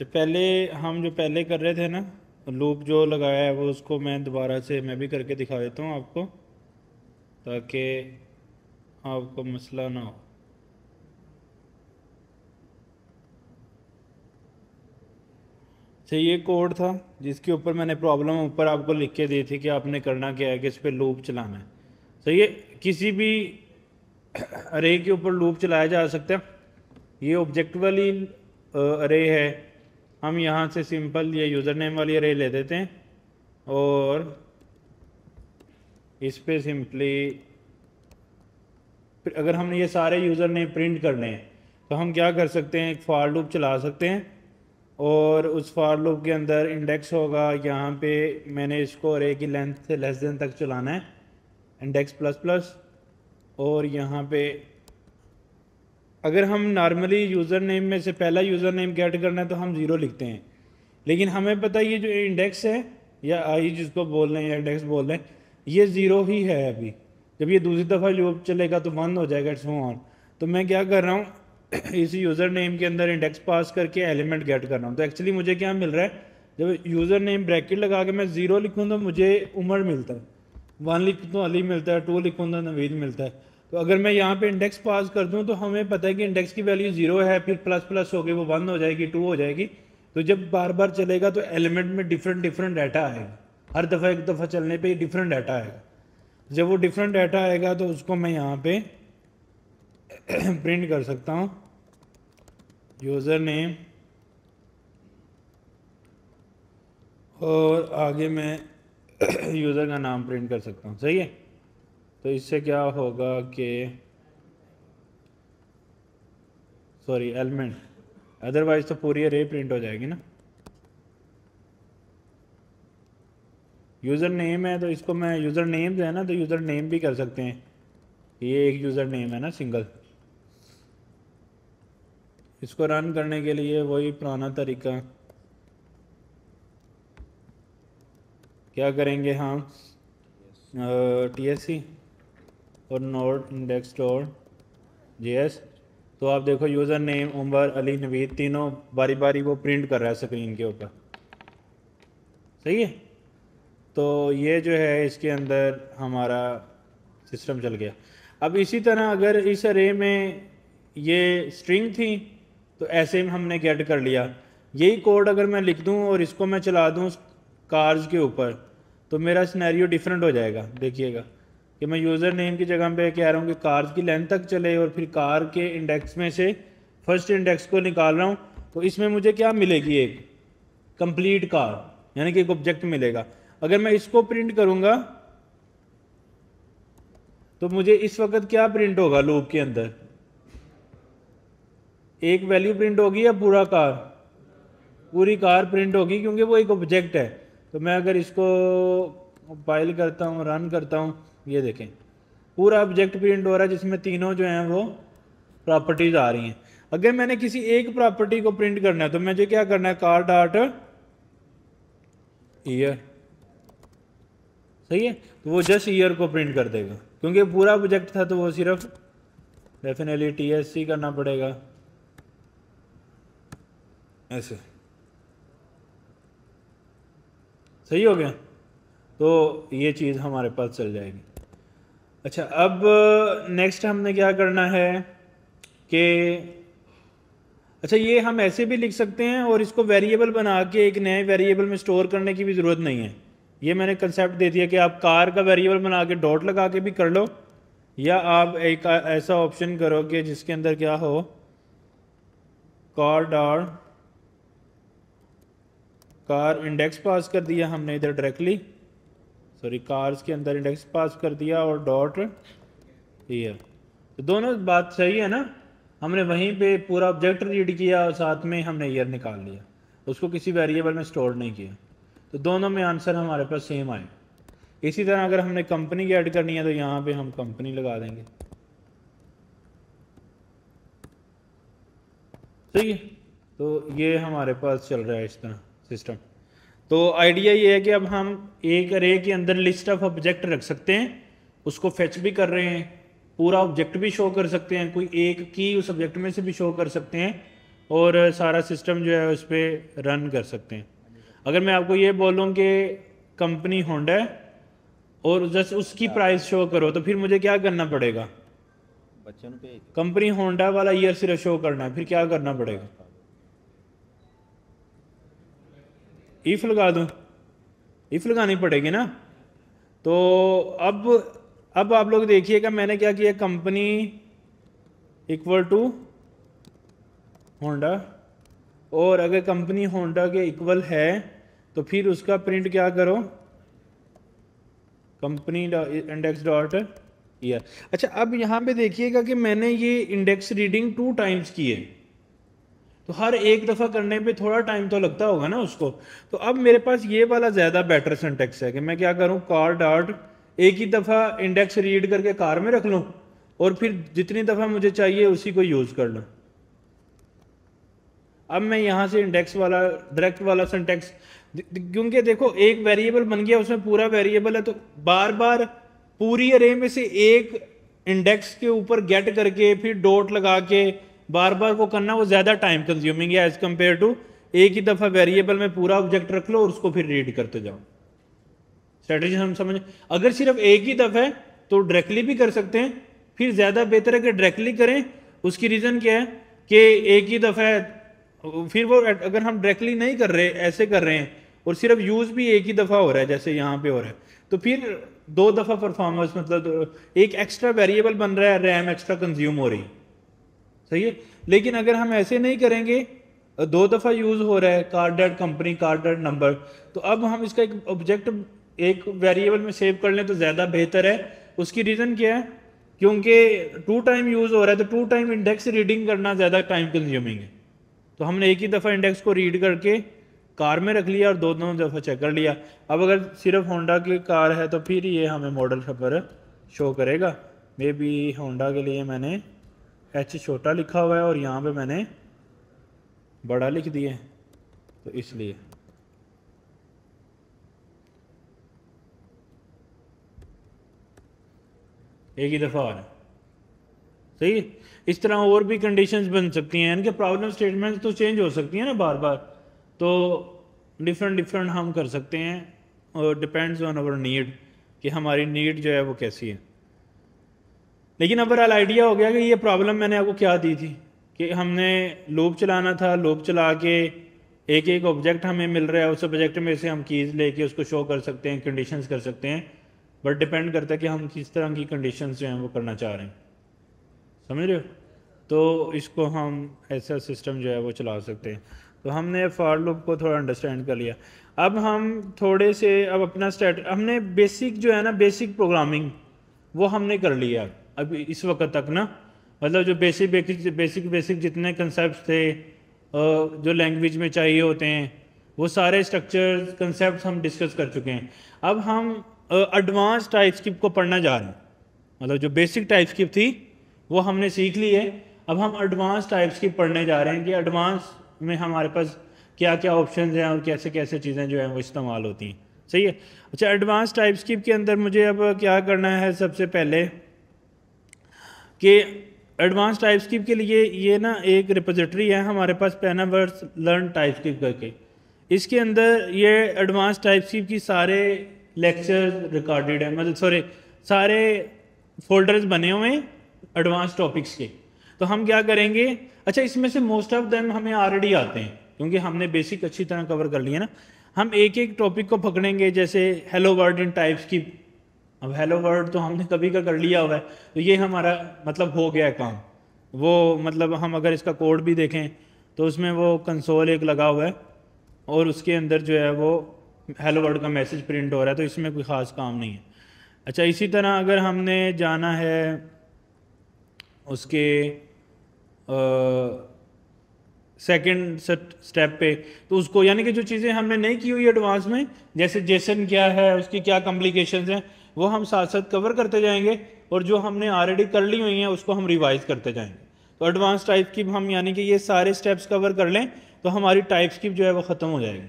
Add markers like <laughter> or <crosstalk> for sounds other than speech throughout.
अच्छा पहले हम जो पहले कर रहे थे ना लूप जो लगाया है वो उसको मैं दोबारा से मैं भी करके दिखा देता हूँ आपको ताकि आपको मसला ना हो अच्छा ये कोड था जिसके ऊपर मैंने प्रॉब्लम ऊपर आपको लिख के दी थी कि आपने करना क्या है कि इस पर लूप चलाना है तो ये किसी भी अरे के ऊपर लूप चलाया जा सकता है ये ऑब्जेक्ट वाली अरे है हम यहाँ से सिंपल ये यूज़र नेम वाली रे ले देते हैं और इस पर सिंपली अगर हमने ये सारे यूज़र नेम प्रिंट करने हैं तो हम क्या कर सकते हैं एक फॉर लूप चला सकते हैं और उस फॉर लूप के अंदर इंडेक्स होगा यहाँ पे मैंने इसको रे की लेंथ से लेस देन तक चलाना है इंडेक्स प्लस प्लस और यहाँ पे अगर हम नॉर्मली यूज़र नेम में से पहला यूज़र नेम गेट करना है तो हम ज़ीरो लिखते हैं लेकिन हमें पता ये जो इंडेक्स है या आई जिसको बोल रहे हैं या इंडेक्स बोल रहे हैं ये ज़ीरो ही है अभी जब ये दूसरी दफ़ा लूप चलेगा तो बंद हो जाएगा इट्स ऑन तो मैं क्या कर रहा हूँ <clears throat> इस यूज़र नेम के अंदर इंडेक्स पास करके एलिमेंट गेट कर रहा हूँ तो एक्चुअली मुझे क्या मिल रहा है जब यूज़र नेम ब्रैकेट लगा के मैं ज़ीरो लिखूँ तो मुझे उमर मिलता है वन लिखूँ तो अली मिलता है टू लिखूँ तो नवीद मिलता है तो अगर मैं यहाँ पे इंडेक्स पास कर दूँ तो हमें पता है कि इंडेक्स की वैल्यू ज़ीरो है फिर प्लस प्लस होगी वो वन हो जाएगी टू हो जाएगी तो जब बार बार चलेगा तो एलिमेंट में डिफरेंट डिफरेंट डाटा आएगा हर दफ़ा एक दफ़ा चलने पे डिफरेंट डाटा आएगा जब वो डिफरेंट डाटा आएगा तो उसको मैं यहाँ पे प्रिंट <clears throat> कर सकता हूँ यूज़र नेम और आगे मैं यूज़र <clears throat> का नाम प्रिंट कर सकता हूँ सही है तो इससे क्या होगा कि सॉरी एलिमेंट अदरवाइज तो पूरी रे प्रिंट हो जाएगी ना यूज़र नेम है तो इसको मैं यूज़र नेम जो है ना तो यूज़र नेम भी कर सकते हैं ये एक यूज़र नेम है ना सिंगल इसको रन करने के लिए वही पुराना तरीका क्या करेंगे हम टी एस सी और node index dot G S तो आप देखो यूज़र नेम उमर अली नवीद तीनों बारी बारी वो प्रिंट कर रहा है स्क्रीन के ऊपर सही है तो ये जो है इसके अंदर हमारा सिस्टम चल गया अब इसी तरह अगर इस अरे में ये स्ट्रिंग थी तो ऐसे में हमने गेट कर लिया यही कोड अगर मैं लिख दूं और इसको मैं चला दूं कार्ज के ऊपर तो मेरा स्नैरियो डिफरेंट हो जाएगा देखिएगा कि मैं यूज़र नेम की जगह पे कह रहा हूँ कि कार की लेंथ तक चले और फिर कार के इंडेक्स में से फर्स्ट इंडेक्स को निकाल रहा हूँ तो इसमें मुझे क्या मिलेगी एक कंप्लीट कार यानी कि एक ऑब्जेक्ट मिलेगा अगर मैं इसको प्रिंट करूँगा तो मुझे इस वक्त क्या प्रिंट होगा लूप के अंदर एक वैल्यू प्रिंट होगी या पूरा कार पूरी कार प्रिंट होगी क्योंकि वो एक ऑब्जेक्ट है तो मैं अगर इसको कंपाइल करता हूँ रन करता हूँ ये देखें पूरा ऑब्जेक्ट प्रिंट हो रहा है जिसमें तीनों जो हैं वो प्रॉपर्टीज़ आ रही हैं अगर मैंने किसी एक प्रॉपर्टी को प्रिंट करना है तो मुझे क्या करना है कार आर्ट ईयर सही है तो वो जस्ट ईयर को प्रिंट कर देगा क्योंकि पूरा ऑब्जेक्ट था तो वो सिर्फ डेफिनेटली टी एस सी करना पड़ेगा ऐसे सही हो गया तो ये चीज़ हमारे पास चल जाएगी अच्छा अब नेक्स्ट uh, हमने क्या करना है कि अच्छा ये हम ऐसे भी लिख सकते हैं और इसको वेरिएबल बना के एक नए वेरिएबल में स्टोर करने की भी ज़रूरत नहीं है ये मैंने कंसेप्ट दे दिया कि आप कार का वेरिएबल बना के डॉट लगा के भी कर लो या आप एक uh, ऐसा ऑप्शन करो कि जिसके अंदर क्या हो car dot car index pass कर दिया हमने इधर डायरेक्टली सॉरी कार्स के अंदर इंडेक्स पास कर दिया और डॉट ईयर तो दोनों बात सही है ना हमने वहीं पे पूरा ऑब्जेक्ट रीड किया और साथ में हमने ईयर निकाल लिया उसको किसी वेरिएबल में स्टोर नहीं किया तो दोनों में आंसर हमारे पास सेम आए इसी तरह अगर हमने कंपनी की ऐड करनी है तो यहाँ पे हम कंपनी लगा देंगे ठीक है तो ये हमारे पास चल रहा है इस तरह सिस्टम तो आइडिया ये है कि अब हम एक रे के अंदर लिस्ट ऑफ ऑब्जेक्ट रख सकते हैं उसको फेच भी कर रहे हैं पूरा ऑब्जेक्ट भी शो कर सकते हैं कोई एक की उस ऑब्जेक्ट में से भी शो कर सकते हैं और सारा सिस्टम जो है उस पर रन कर सकते हैं अगर मैं आपको ये बोलूँ कि कंपनी होंडा है और जस्ट उसकी प्राइस शो करो तो फिर मुझे क्या करना पड़ेगा कंपनी होंडा तो वाला ईयर सिर्फ शो करना है फिर क्या करना पड़ेगा हाँ, इफ लगा दूं ईफ लगानी पड़ेगी ना तो अब अब आप लोग देखिएगा मैंने क्या किया कंपनी इक्वल टू होंडा और अगर कंपनी होंडा के इक्वल है तो फिर उसका प्रिंट क्या करो कंपनी इंडेक्स डॉट ईयर अच्छा अब यहाँ पे देखिएगा कि मैंने ये इंडेक्स रीडिंग टू टाइम्स की है तो हर एक दफ़ा करने पे थोड़ा टाइम तो लगता होगा ना उसको तो अब मेरे पास ये वाला ज़्यादा बेटर सेंटेक्स है कि मैं क्या करूँ कार डॉट एक ही दफ़ा इंडेक्स रीड करके कार में रख लूँ और फिर जितनी दफ़ा मुझे चाहिए उसी को यूज़ कर लूँ अब मैं यहाँ से इंडेक्स वाला डायरेक्ट वाला सेंटेक्स क्योंकि देखो एक वेरिएबल बन गया उसमें पूरा वेरिएबल है तो बार बार पूरी अरे में से एक इंडेक्स के ऊपर गेट करके फिर डॉट लगा के बार बार वो करना वो ज़्यादा टाइम कंज्यूमिंग है एज़ कम्पेयर टू एक ही दफ़ा वेरिएबल में पूरा ऑब्जेक्ट रख लो और उसको फिर रीड करते जाओ स्ट्रेटेजी हम समझ अगर सिर्फ एक ही दफ़ा है तो डायरेक्टली भी कर सकते हैं फिर ज़्यादा बेहतर है कि डायरेक्टली करें उसकी रीज़न क्या है कि एक ही दफ़ा फिर वो अगर हम डायरेक्टली नहीं कर रहे ऐसे कर रहे हैं और सिर्फ यूज़ भी एक ही दफ़ा हो रहा है जैसे यहाँ पे हो रहा है तो फिर दो दफ़ा परफॉर्मेंस मतलब तो एक एक्स्ट्रा वेरिएबल बन रहा है रैम एक्स्ट्रा कंज्यूम हो रही है सही है लेकिन अगर हम ऐसे नहीं करेंगे दो दफ़ा यूज़ हो रहा है डेट कंपनी डेट नंबर तो अब हम इसका एक ऑब्जेक्ट एक वेरिएबल में सेव कर लें तो ज़्यादा बेहतर है उसकी रीज़न क्या है क्योंकि टू टाइम यूज़ हो रहा है तो टू टाइम इंडेक्स रीडिंग करना ज़्यादा टाइम कंज्यूमिंग है तो हमने एक ही दफ़ा इंडेक्स को रीड करके कार में रख लिया और दो दोनों दफ़ा चेक कर लिया अब अगर सिर्फ होंडा की कार है तो फिर ये हमें मॉडल पर शो करेगा मे बी होंडा के लिए मैंने एच छोटा लिखा हुआ है और यहाँ पे मैंने बड़ा लिख दिया तो इसलिए एक ही दफ़ा और है सही इस तरह और भी कंडीशंस बन सकती हैं इनके प्रॉब्लम स्टेटमेंट तो चेंज हो सकती हैं ना बार बार तो डिफरेंट डिफरेंट हम कर सकते हैं और डिपेंड्स ऑन आवर नीड कि हमारी नीड जो है वो कैसी है लेकिन ओवरऑल आइडिया हो गया कि ये प्रॉब्लम मैंने आपको क्या दी थी कि हमने लूप चलाना था लूप चला के एक एक ऑब्जेक्ट हमें मिल रहा है उस ऑब्जेक्ट में से हम कीज़ लेके उसको शो कर सकते हैं कंडीशंस कर सकते हैं बट डिपेंड करता है कि हम किस तरह की कंडीशंस जो हैं वो करना चाह रहे हैं समझ रहे हो तो इसको हम ऐसा सिस्टम जो है वो चला सकते हैं तो हमने फॉर लूप को थोड़ा अंडरस्टैंड कर लिया अब हम थोड़े से अब अपना स्टेट हमने बेसिक जो है ना बेसिक प्रोग्रामिंग वो हमने कर लिया अभी इस वक्त तक ना मतलब जो बेसिक बेसिक बेसिक बेसिक जितने कंसेप्ट थे जो लैंग्वेज में चाहिए होते हैं वो सारे स्ट्रक्चर कंसेप्ट हम डिस्कस कर चुके हैं अब हम एडवांस टाइप स्क्रिप्ट को पढ़ना जा रहे हैं मतलब जो बेसिक टाइप स्क्रिप्ट थी वो हमने सीख ली है अब हम एडवांस टाइप की पढ़ने जा रहे हैं कि एडवांस में हमारे पास क्या क्या ऑप्शन हैं और कैसे कैसे चीज़ें जो हैं वो इस्तेमाल होती हैं सही है अच्छा एडवांस टाइप स्क्रिप्ट के अंदर मुझे अब क्या करना है सबसे पहले कि एडवांस टाइप स्क्रिप्ट के लिए ये ना एक रिपोजिटरी है हमारे पास पैनावर्स लर्न टाइप स्क्रिप्ट करके इसके अंदर ये एडवांस टाइप स्क्रिप्ट की सारे लेक्चर रिकॉर्डेड है मतलब सॉरी सारे फोल्डर्स बने हुए हैं एडवांस टॉपिक्स के तो हम क्या करेंगे अच्छा इसमें से मोस्ट ऑफ देम हमें ऑलरेडी आते हैं क्योंकि हमने बेसिक अच्छी तरह कवर कर लिया ना हम एक एक टॉपिक को पकड़ेंगे जैसे हेलो वर्ड इन टाइप्स की अब हेलो वर्ड तो हमने कभी का कर लिया हुआ है तो ये हमारा मतलब हो गया है काम वो मतलब हम अगर इसका कोड भी देखें तो उसमें वो कंसोल एक लगा हुआ है और उसके अंदर जो है वो हेलो वर्ड का मैसेज प्रिंट हो रहा है तो इसमें कोई ख़ास काम नहीं है अच्छा इसी तरह अगर हमने जाना है उसके सेकंड स्टेप पे तो उसको यानी कि जो चीज़ें हमने नहीं की हुई एडवांस में जैसे जेसन क्या है उसकी क्या कम्प्लिकेशन हैं वो हम साथ साथ कवर करते जाएंगे और जो हमने ऑलरेडी कर ली हुई हैं उसको हम रिवाइज करते जाएंगे तो एडवांस टाइप की हम यानी कि ये सारे स्टेप्स कवर कर लें तो हमारी टाइप स्किप जो है वो ख़त्म हो जाएगी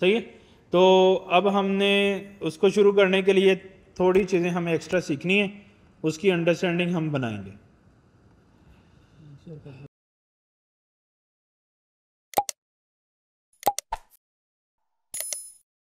सही है तो अब हमने उसको शुरू करने के लिए थोड़ी चीज़ें हमें एक्स्ट्रा सीखनी है उसकी अंडरस्टैंडिंग हम बनाएंगे